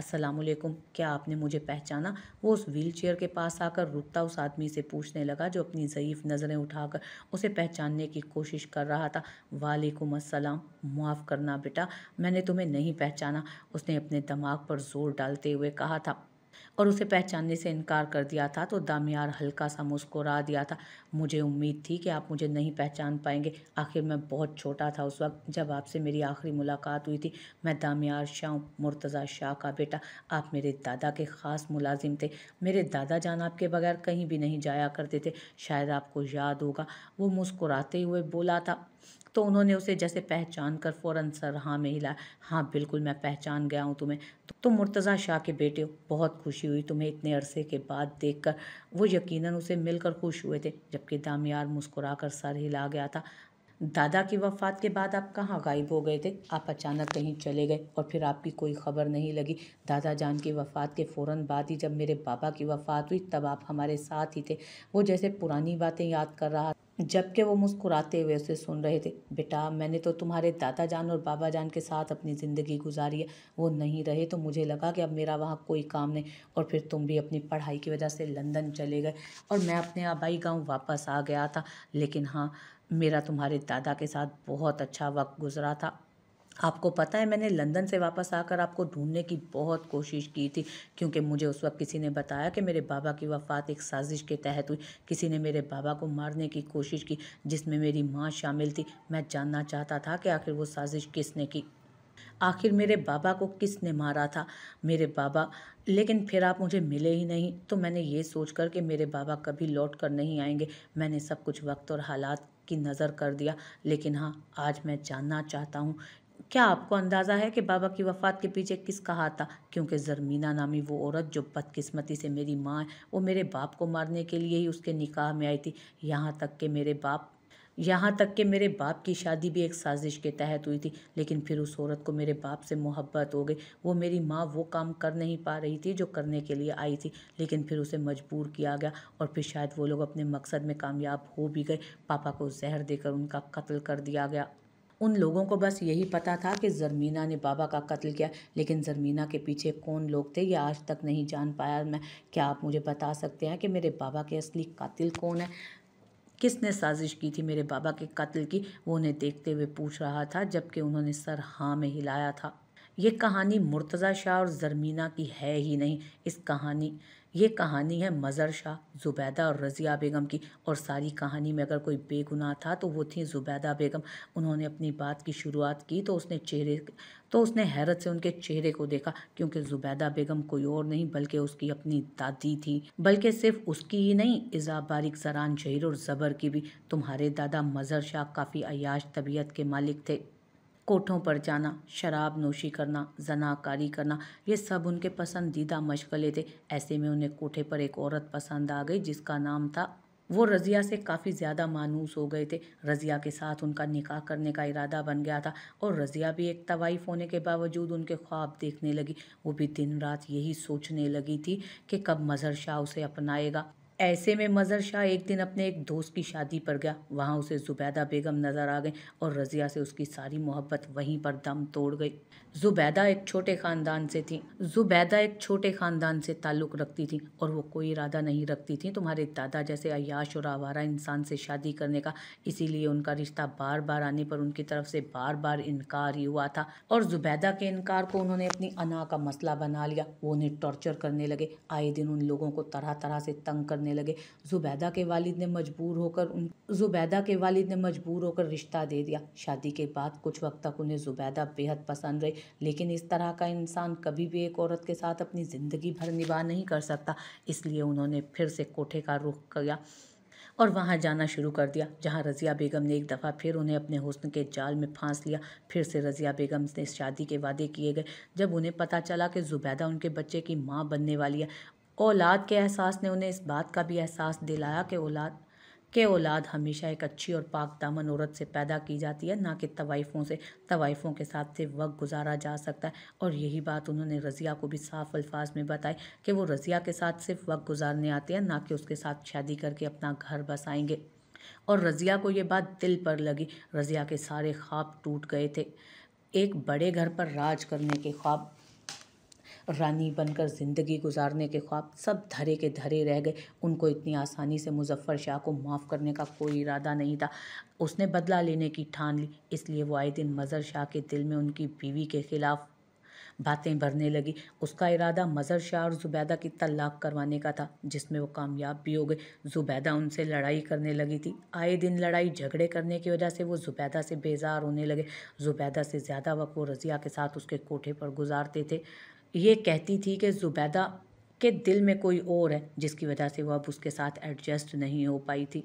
अस्सलाम वालेकुम क्या आपने मुझे पहचाना वो उस व्हील चेयर के पास आकर रुकता उस आदमी से पूछने लगा जो अपनी ज़यीफ़ नज़रें उठाकर उसे पहचानने की कोशिश कर रहा था वालेकुम अस्सलाम माफ़ करना बेटा मैंने तुम्हें नहीं पहचाना उसने अपने दिमाग पर जोर डालते हुए कहा था और उसे पहचानने से इनकार कर दिया था तो दामियार हल्का सा मुस्कुरा दिया था मुझे उम्मीद थी कि आप मुझे नहीं पहचान पाएंगे आखिर मैं बहुत छोटा था उस वक्त जब आपसे मेरी आखिरी मुलाकात हुई थी मैं दामियार शाह मुर्तज़ा शाह का बेटा आप मेरे दादा के ख़ास मुलाजिम थे मेरे दादा जान आपके बगैर कहीं भी नहीं जाया करते थे शायद आपको याद होगा वो मुस्कुराते हुए बोला था तो उन्होंने उसे जैसे पहचान कर फ़ौरन सर हाँ में हिलाया हाँ बिल्कुल मैं पहचान गया हूँ तुम्हें तो मुर्तज़ा शाह के बेटे हो बहुत खुशी हुई तुम्हें इतने अरसे के बाद देख कर वो यकीनन उसे मिलकर खुश हुए थे जबकि दामियार मुस्कुरा कर सर हिला गया था दादा की वफ़ात के बाद आप कहाँ गायब हो गए थे आप अचानक कहीं चले गए और फिर आपकी कोई खबर नहीं लगी दादा जान की वफ़ात के फ़ौर बाद ही जब मेरे बाबा की वफ़ात हुई तब आप हमारे साथ ही थे वो जैसे पुरानी बातें याद कर रहा जबकि वो मुस्कुराते हुए उसे सुन रहे थे बेटा मैंने तो तुम्हारे दादा जान और बाबा जान के साथ अपनी ज़िंदगी गुजारी है वो नहीं रहे तो मुझे लगा कि अब मेरा वहाँ कोई काम नहीं और फिर तुम भी अपनी पढ़ाई की वजह से लंदन चले गए और मैं अपने आबाई गाँव वापस आ गया था लेकिन हाँ मेरा तुम्हारे दादा के साथ बहुत अच्छा वक्त गुजरा था आपको पता है मैंने लंदन से वापस आकर आपको ढूंढने की बहुत कोशिश की थी क्योंकि मुझे उस वक्त किसी ने बताया कि मेरे बाबा की वफ़ात एक साजिश के तहत हुई किसी ने मेरे बाबा को मारने की कोशिश की जिसमें मेरी माँ शामिल थी मैं जानना चाहता था कि आखिर वो साजिश किसने की आखिर मेरे बाबा को किसने मारा था मेरे बाबा लेकिन फिर आप मुझे मिले ही नहीं तो मैंने ये सोच कर कि मेरे बाबा कभी लौट कर नहीं आएंगे मैंने सब कुछ वक्त और हालात की नज़र कर दिया लेकिन हाँ आज मैं जानना चाहता हूँ क्या आपको अंदाज़ा है कि बाबा की वफ़ात के पीछे किस हाथ था क्योंकि ज़रमीना नामी वो औरत जो बदकिस्मती से मेरी माँ है वो मेरे बाप को मारने के लिए ही उसके निकाह में आई थी यहाँ तक कि मेरे बाप यहाँ तक कि मेरे बाप की शादी भी एक साजिश के तहत हुई थी लेकिन फिर उस औरत को मेरे बाप से मोहब्बत हो गई वो मेरी माँ वो काम कर नहीं पा रही थी जो करने के लिए आई थी लेकिन फिर उसे मजबूर किया गया और फिर शायद वो लोग अपने मकसद में कामयाब हो भी गए पापा को जहर देकर उनका कत्ल कर दिया गया उन लोगों को बस यही पता था कि ज़रमीना ने बाबा का कत्ल किया लेकिन ज़रमीना के पीछे कौन लोग थे ये आज तक नहीं जान पाया मैं क्या आप मुझे बता सकते हैं कि मेरे बाबा के असली कातिल कौन है किसने साजिश की थी मेरे बाबा के कत्ल की वो उन्हें देखते हुए पूछ रहा था जबकि उन्होंने सर हाँ में हिलाया था ये कहानी मुर्तज़ा शाह और जरमीना की है ही नहीं इस कहानी ये कहानी है मज़र शाह ज़ुबैदा और रज़िया बेगम की और सारी कहानी में अगर कोई बेगुनाह था तो वो थी ज़ुबैदा बेगम उन्होंने अपनी बात की शुरुआत की तो उसने चेहरे तो उसने हैरत से उनके चेहरे को देखा क्योंकि ज़ुबैदा बेगम कोई और नहीं बल्कि उसकी अपनी दादी थी बल्कि सिर्फ उसकी ही नहीं इज़ा बारिक सरान जहीर और ज़बर की भी तुम्हारे दादा मज़र शाह काफ़ी अयाश तबीयत के मालिक थे कोठों पर जाना शराब नोशी करना जनाकारी करना ये सब उनके पसंदीदा मशगले थे ऐसे में उन्हें कोठे पर एक औरत पसंद आ गई जिसका नाम था वो रज़िया से काफ़ी ज़्यादा मानूस हो गए थे रज़िया के साथ उनका निकाह करने का इरादा बन गया था और रज़िया भी एक तवाइफ होने के बावजूद उनके ख्वाब देखने लगी वो भी दिन रात यही सोचने लगी थी कि कब मज़हर शाह उसे अपनाएगा ऐसे में मज़र शाह एक दिन अपने एक दोस्त की शादी पर गया वहाँ उसे ज़ुबैदा बेगम नज़र आ गई और रज़िया से उसकी सारी मोहब्बत वहीं पर दम तोड़ गई ज़ुबैदा एक छोटे ख़ानदान से थी ज़ुबैदा एक छोटे ख़ानदान से ताल्लुक़ रखती थी और वो कोई इरादा नहीं रखती थी तुम्हारे दादा जैसे अयाश और आवारा इंसान से शादी करने का इसीलिए उनका रिश्ता बार बार आने पर उनकी तरफ से बार बार इनकार ही हुआ था और ज़ुबैदा के इनकार को उन्होंने अपनी अना का मसला बना लिया वो उन्हें टॉर्चर करने लगे आए दिन उन लोगों को तरह तरह से तंग करने करने लगे जुबैदा के वालिद ने मजबूर होकर उन जुबैदा के वालिद ने मजबूर होकर रिश्ता दे दिया शादी के बाद कुछ वक्त तक उन्हें जुबैदा बेहद पसंद रही लेकिन इस तरह का इंसान कभी भी एक औरत के साथ अपनी ज़िंदगी भर निभा नहीं कर सकता इसलिए उन्होंने फिर से कोठे का रुख किया और वहाँ जाना शुरू कर दिया जहाँ रज़िया बेगम ने एक दफ़ा फिर उन्हें अपने हुस्न के जाल में फांस लिया फिर से रज़िया बेगम से शादी के वादे किए गए जब उन्हें पता चला कि ज़ुबैदा उनके बच्चे की माँ बनने वाली है औलाद के एहसास ने उन्हें इस बात का भी एहसास दिलाया कि औलाद के औलाद हमेशा एक अच्छी और पाक दामन औरत से पैदा की जाती है ना कि तवाइफों से तवाइफों के साथ से वक्त गुजारा जा सकता है और यही बात उन्होंने रज़िया को भी साफ अल्फाज में बताई कि वो रज़िया के साथ सिर्फ वक्त गुजारने आते हैं ना कि उसके साथ शादी करके अपना घर बसाएंगे और रज़िया को ये बात दिल पर लगी रज़िया के सारे ख्वाब टूट गए थे एक बड़े घर पर राज करने के ख्वाब रानी बनकर ज़िंदगी गुजारने के ख्वाब सब धरे के धरे रह गए उनको इतनी आसानी से मुजफ़्फ़र शाह को माफ़ करने का कोई इरादा नहीं था उसने बदला लेने की ठान ली इसलिए वो आए दिन मज़र शाह के दिल में उनकी बीवी के ख़िलाफ़ बातें भरने लगी उसका इरादा मज़र शाह और ज़ुबैदा की तलाक करवाने का था जिसमें वो कामयाब भी हो गए ज़ुबैदा उनसे लड़ाई करने लगी थी आए दिन लड़ाई झगड़े करने की वजह से वो ज़ुबैदा से बेजार होने लगे ज़ुबैदा से ज़्यादा वक्त वो रज़िया के साथ उसके कोठे पर गुजारते थे ये कहती थी कि ज़ुबैदा के दिल में कोई और है जिसकी वजह से वह अब उसके साथ एडजस्ट नहीं हो पाई थी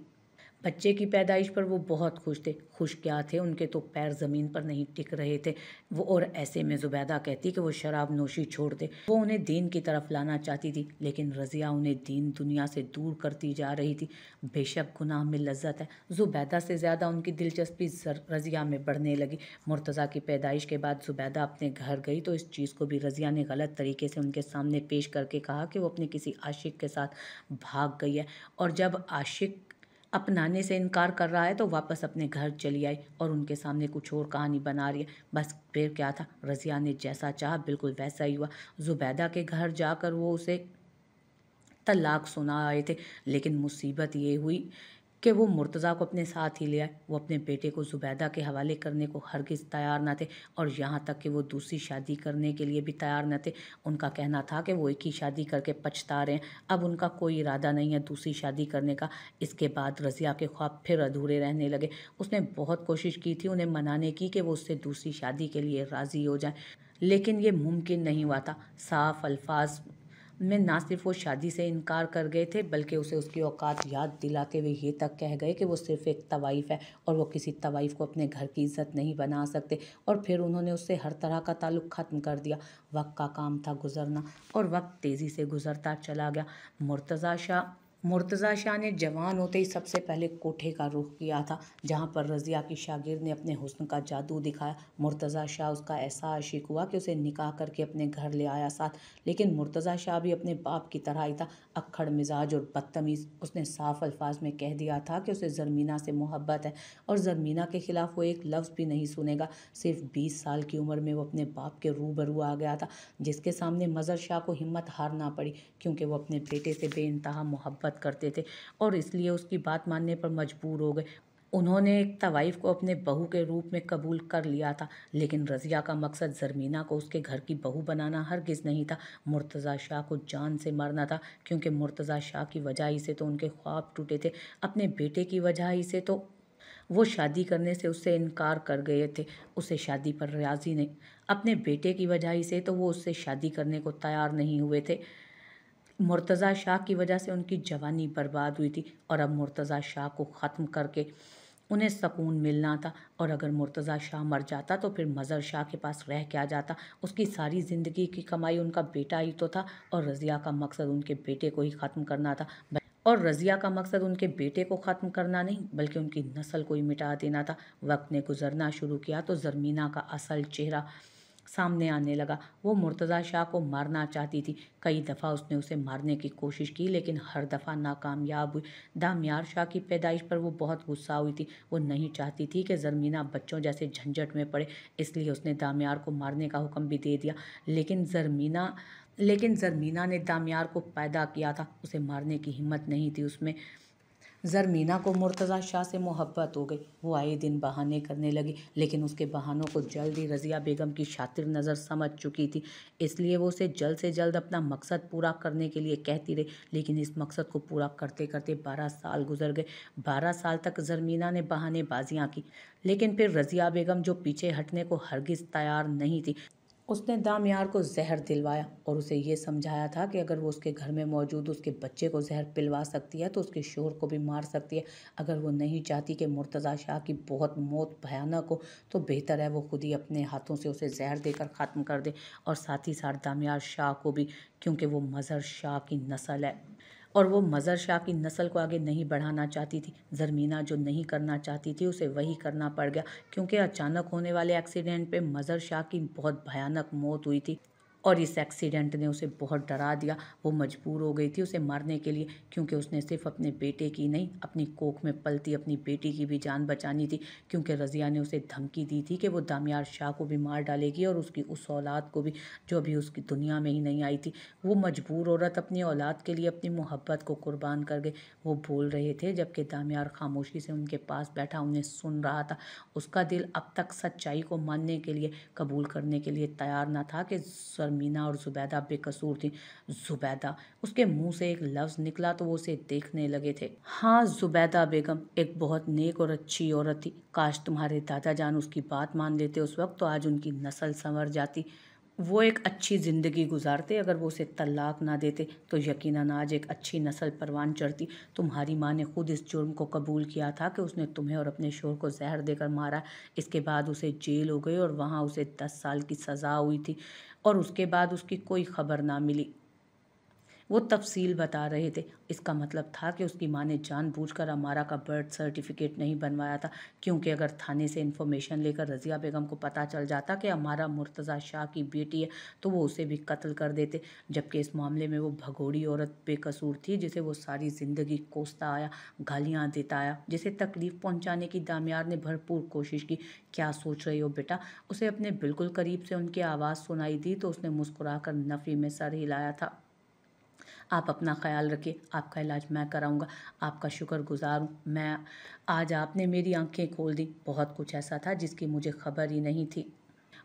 बच्चे की पैदाइश पर वो बहुत खुश थे खुश क्या थे उनके तो पैर ज़मीन पर नहीं टिक रहे थे वो और ऐसे में ज़ुबैदा कहती कि वो शराब नोशी छोड़ दे वो उन्हें दीन की तरफ लाना चाहती थी लेकिन रज़िया उन्हें दीन दुनिया से दूर करती जा रही थी बेशक गुनाह में लज्जत है ज़ुबैदा से ज़्यादा उनकी दिलचस्पी रज़िया में बढ़ने लगी मुर्तज़ा की पैदाइश के बाद ज़ुबैदा अपने घर गई तो इस चीज़ को भी रज़िया ने गलत तरीके से उनके सामने पेश करके कहा कि वो अपने किसी आशिक के साथ भाग गई है और जब आशिक अपनाने से इनकार कर रहा है तो वापस अपने घर चली आई और उनके सामने कुछ और कहानी बना रही है बस फिर क्या था रज़िया ने जैसा चाह बिल्कुल वैसा ही हुआ जुबैदा के घर जाकर वो उसे तलाक सुना आए थे लेकिन मुसीबत ये हुई कि वो मुर्तज़ा को अपने साथ ही ले आए वो अपने बेटे को ज़ुबैदा के हवाले करने को हरगज तैयार ना थे और यहाँ तक कि वो दूसरी शादी करने के लिए भी तैयार न थे उनका कहना था कि वो एक ही शादी करके पछता रहे हैं अब उनका कोई इरादा नहीं है दूसरी शादी करने का इसके बाद रज़िया के ख्वाब फिर अधूरे रहने लगे उसने बहुत कोशिश की थी उन्हें मनाने की कि वो उससे दूसरी शादी के लिए राज़ी हो जाए लेकिन ये मुमकिन नहीं हुआ था साफ अल्फाज में ना सिर्फ वो शादी से इनकार कर गए थे बल्कि उसे उसकी औकात याद दिलाते हुए ये तक कह गए कि वो सिर्फ एक तवाइफ़ है और वो किसी तवाइफ़ को अपने घर की इज्जत नहीं बना सकते और फिर उन्होंने उससे हर तरह का ताल्लुक ख़त्म कर दिया वक्त का काम था गुजरना और वक्त तेज़ी से गुजरता चला गया मुर्तज़ा शाह मुर्तज़ा शाह ने जवान होते ही सबसे पहले कोठे का रुख किया था जहाँ पर रज़िया की शागिर्द ने अपने हुस्न का जादू दिखाया मुर्तज़ा शाह उसका ऐसा आशिक हुआ कि उसे निकाह करके अपने घर ले आया साथ लेकिन मुर्तज़ा शाह भी अपने बाप की तरह ही था अक्खड़ मिजाज और बदतमीज़ उसने साफ अल्फाज में कह दिया था कि उसे ज़रमीना से मोहब्बत है और ज़रमीना के ख़िलाफ़ वो एक लफ्ज़ भी नहीं सुनेगा सिर्फ बीस साल की उम्र में वो अपने बाप के रूबरू आ गया था जिसके सामने मज़र शाह को हिम्मत हारना पड़ी क्योंकि वो अपने बेटे से बेानतहा मोहब्बत मुखालफत करते थे और इसलिए उसकी बात मानने पर मजबूर हो गए उन्होंने एक तवाइफ को अपने बहू के रूप में कबूल कर लिया था लेकिन रज़िया का मकसद जरमीना को उसके घर की बहू बनाना हरगिज़ नहीं था मुर्तज़ा शाह को जान से मरना था क्योंकि मुर्तज़ा शाह की वजह ही से तो उनके ख्वाब टूटे थे अपने बेटे की वजह ही से तो वो शादी करने से उससे इनकार कर गए थे उसे शादी पर राज़ी नहीं अपने बेटे की वजह से तो वो उससे शादी करने को तैयार नहीं हुए थे मुर्तज़ा शाह की वजह से उनकी जवानी बर्बाद हुई थी और अब मुर्तज़ा शाह को ख़त्म करके उन्हें सकून मिलना था और अगर मुर्तज़ा शाह मर जाता तो फिर मज़र शाह के पास रह क्या जाता उसकी सारी ज़िंदगी की कमाई उनका बेटा ही तो था और रज़िया का मकसद उनके बेटे को ही ख़त्म करना था और रज़िया का मकसद उनके बेटे को ख़त्म करना नहीं बल्कि उनकी नस्ल को ही मिटा देना था वक्त ने गुजरना शुरू किया तो ज़रमीना का असल चेहरा सामने आने लगा वो मुर्तज़ा शाह को मारना चाहती थी कई दफ़ा उसने उसे मारने की कोशिश की लेकिन हर दफ़ा नाकामयाब हुई दामियार शाह की पैदाइश पर वो बहुत गुस्सा हुई थी वो नहीं चाहती थी कि ज़रमीना बच्चों जैसे झंझट में पड़े इसलिए उसने दामियार को मारने का हुक्म भी दे दिया लेकिन ज़रमीना लेकिन ज़रमीना ने दामियार को पैदा किया था उसे मारने की हिम्मत नहीं थी उसमें ज़रमीना को मुर्तज़ा शाह से मोहब्बत हो गई वो आए दिन बहाने करने लगी लेकिन उसके बहानों को जल्द ही रज़िया बेगम की शातिर नज़र समझ चुकी थी इसलिए वो उसे जल्द से जल्द अपना मकसद पूरा करने के लिए कहती रही लेकिन इस मकसद को पूरा करते करते बारह साल गुजर गए बारह साल तक ज़रमीना ने बहानेबाजियाँ की लेकिन फिर रज़िया बेगम जो पीछे हटने को हरगिज़ तैयार नहीं थी उसने दामयार को जहर दिलवाया और उसे ये समझाया था कि अगर वो उसके घर में मौजूद उसके बच्चे को जहर पिलवा सकती है तो उसके शोर को भी मार सकती है अगर वो नहीं चाहती कि मुर्तज़ा शाह की बहुत मौत भयानक हो तो बेहतर है वो खुद ही अपने हाथों से उसे जहर देकर ख़त्म कर दे और साथ ही साथ दामयार शाह को भी क्योंकि वो मज़हर शाह की नस्ल है और वो मज़र शाह की नस्ल को आगे नहीं बढ़ाना चाहती थी जरमीना जो नहीं करना चाहती थी उसे वही करना पड़ गया क्योंकि अचानक होने वाले एक्सीडेंट पे मज़र शाह की बहुत भयानक मौत हुई थी और इस एक्सीडेंट ने उसे बहुत डरा दिया वो मजबूर हो गई थी उसे मारने के लिए क्योंकि उसने सिर्फ अपने बेटे की नहीं अपनी कोख में पलती अपनी बेटी की भी जान बचानी थी क्योंकि रज़िया ने उसे धमकी दी थी कि वो दामियार शाह को भी मार डालेगी और उसकी उस औलाद को भी जो अभी उसकी दुनिया में ही नहीं आई थी वो मजबूर औरत अपनी औलाद के लिए अपनी मोहब्बत को कुर्बान कर गए वो बोल रहे थे जबकि दामियार खामोशी से उनके पास बैठा उन्हें सुन रहा था उसका दिल अब तक सच्चाई को मानने के लिए कबूल करने के लिए तैयार ना था कि मीना और ज़ुबैदा बेकसूर थी ज़ुबैदा उसके मुंह से एक लफ्ज़ निकला तो वो उसे देखने लगे थे हाँ ज़ुबैदा बेगम एक बहुत नेक और अच्छी औरत थी काश तुम्हारे दादा जान उसकी बात मान लेते उस वक्त तो आज उनकी नस्ल संवर जाती वो एक अच्छी ज़िंदगी गुजारते अगर वो उसे तलाक ना देते तो यकीन आज एक अच्छी नस्ल परवान चढ़ती तुम्हारी माँ ने खुद इस जुर्म को कबूल किया था कि उसने तुम्हें और अपने शोर को जहर देकर मारा इसके बाद उसे जेल हो गई और वहाँ उसे दस साल की सज़ा हुई थी और उसके बाद उसकी कोई खबर ना मिली वो तफसील बता रहे थे इसका मतलब था कि उसकी माँ ने जानबूझकर अमारा का बर्थ सर्टिफिकेट नहीं बनवाया था क्योंकि अगर थाने से इन्फॉर्मेशन लेकर रज़िया बेगम को पता चल जाता कि अमारा मुर्तज़ा शाह की बेटी है तो वो उसे भी कत्ल कर देते जबकि इस मामले में वो भगोड़ी औरत बेकसूर थी जिसे वो सारी ज़िंदगी कोसता आया गालियाँ देता आया जिसे तकलीफ़ पहुँचाने की दामियार ने भरपूर कोशिश की क्या सोच रही हो बेटा उसे अपने बिल्कुल करीब से उनकी आवाज़ सुनाई दी तो उसने कर नफ़ी में सर हिलाया था आप अपना ख्याल रखिए आपका इलाज मैं कराऊंगा आपका शुक्र गुज़ार हूँ मैं आज आपने मेरी आंखें खोल दी बहुत कुछ ऐसा था जिसकी मुझे खबर ही नहीं थी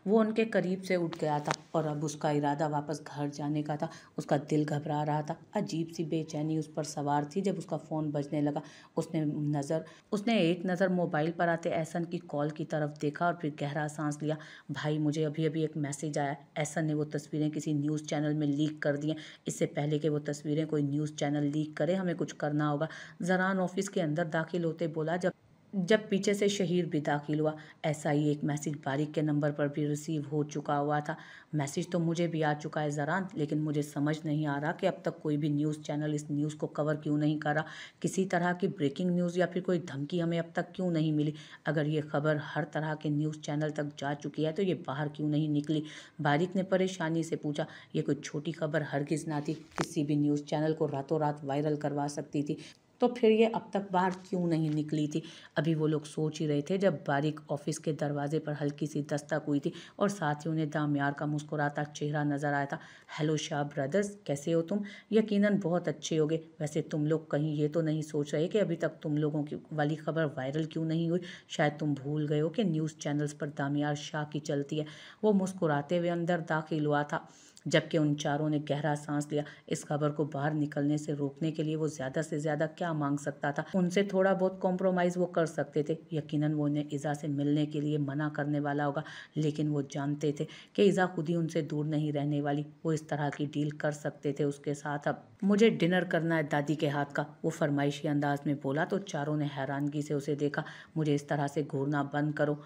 वो उनके करीब से उठ गया था और अब उसका इरादा वापस घर जाने का था उसका दिल घबरा रहा था अजीब सी बेचैनी उस पर सवार थी जब उसका फ़ोन बजने लगा उसने नज़र उसने एक नज़र मोबाइल पर आते एहसन की कॉल की तरफ देखा और फिर गहरा सांस लिया भाई मुझे अभी अभी एक मैसेज आया एहसन ने वो तस्वीरें किसी न्यूज़ चैनल में लीक कर दी हैं इससे पहले कि वो तस्वीरें कोई न्यूज़ चैनल लीक करे हमें कुछ करना होगा जरान ऑफिस के अंदर दाखिल होते बोला जब जब पीछे से शहीद भी दाखिल हुआ ऐसा ही एक मैसेज बारिक के नंबर पर भी रिसीव हो चुका हुआ था मैसेज तो मुझे भी आ चुका है जरा लेकिन मुझे समझ नहीं आ रहा कि अब तक कोई भी न्यूज़ चैनल इस न्यूज़ को कवर क्यों नहीं कर रहा किसी तरह की ब्रेकिंग न्यूज़ या फिर कोई धमकी हमें अब तक क्यों नहीं मिली अगर ये खबर हर तरह के न्यूज़ चैनल तक जा चुकी है तो ये बाहर क्यों नहीं निकली बारिक ने परेशानी से पूछा ये कोई छोटी खबर हर किस ना थी किसी भी न्यूज़ चैनल को रातों रात वायरल करवा सकती थी तो फिर ये अब तक बाहर क्यों नहीं निकली थी अभी वो लोग सोच ही रहे थे जब बारीक ऑफिस के दरवाजे पर हल्की सी दस्तक हुई थी और साथ ही उन्हें दामयार का मुस्कुराता चेहरा नजर आया था हेलो शाह ब्रदर्स कैसे हो तुम यकीनन बहुत अच्छे होगे वैसे तुम लोग कहीं ये तो नहीं सोच रहे कि अभी तक तुम लोगों की वाली खबर वायरल क्यों नहीं हुई शायद तुम भूल गए हो कि न्यूज़ चैनल्स पर दामयार शाह की चलती है वो मुस्कुराते हुए अंदर दाखिल हुआ था जबकि उन चारों ने गहरा सांस लिया इस खबर को बाहर निकलने से रोकने के लिए वो ज़्यादा से ज़्यादा क्या मांग सकता था उनसे थोड़ा बहुत कॉम्प्रोमाइज़ वो कर सकते थे यकीनन वो उन्हें ईज़ा से मिलने के लिए मना करने वाला होगा लेकिन वो जानते थे कि ईज़ा खुद ही उनसे दूर नहीं रहने वाली वो इस तरह की डील कर सकते थे उसके साथ अब मुझे डिनर करना है दादी के हाथ का वो फरमाइशी अंदाज में बोला तो चारों ने हैरानगी से उसे देखा मुझे इस तरह से घूरना बंद करो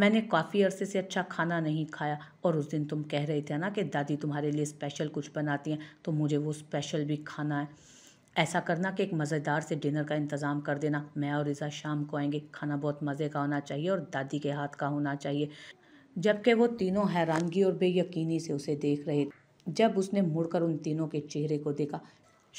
मैंने काफ़ी अरसे से अच्छा खाना नहीं खाया और उस दिन तुम कह रहे थे ना कि दादी तुम्हारे लिए स्पेशल कुछ बनाती हैं तो मुझे वो स्पेशल भी खाना है ऐसा करना कि एक मज़ेदार से डिनर का इंतज़ाम कर देना मैं और रिज़ा शाम को आएंगे खाना बहुत मज़े का होना चाहिए और दादी के हाथ का होना चाहिए जबकि वो तीनों हैरानगी और बेयकीनी से उसे देख रहे थे जब उसने मुड़कर उन तीनों के चेहरे को देखा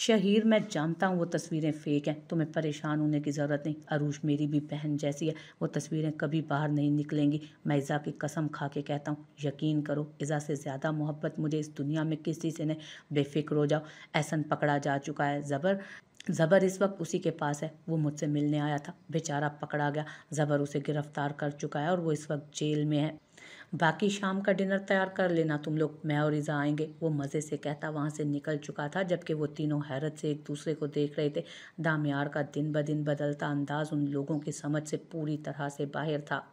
शहीर मैं जानता हूँ वो तस्वीरें फ़ेक हैं तुम्हें परेशान होने की ज़रूरत नहीं अरूश मेरी भी बहन जैसी है वो तस्वीरें कभी बाहर नहीं निकलेंगी मैं इज़ा की कसम खा के कहता हूँ यकीन करो इज़ा से ज़्यादा मोहब्बत मुझे इस दुनिया में किसी से नहीं बेफिक्र हो जाओ ऐसन पकड़ा जा चुका है ज़बर ज़बर इस वक्त उसी के पास है वो मुझसे मिलने आया था बेचारा पकड़ा गया ज़बर उसे गिरफ़्तार कर चुका है और वो इस वक्त जेल में है बाकी शाम का डिनर तैयार कर लेना तुम लोग मैं और ईज़ा आएंगे वो मज़े से कहता वहाँ से निकल चुका था जबकि वो तीनों हैरत से एक दूसरे को देख रहे थे दामयार का दिन ब दिन बदलता अंदाज उन लोगों की समझ से पूरी तरह से बाहर था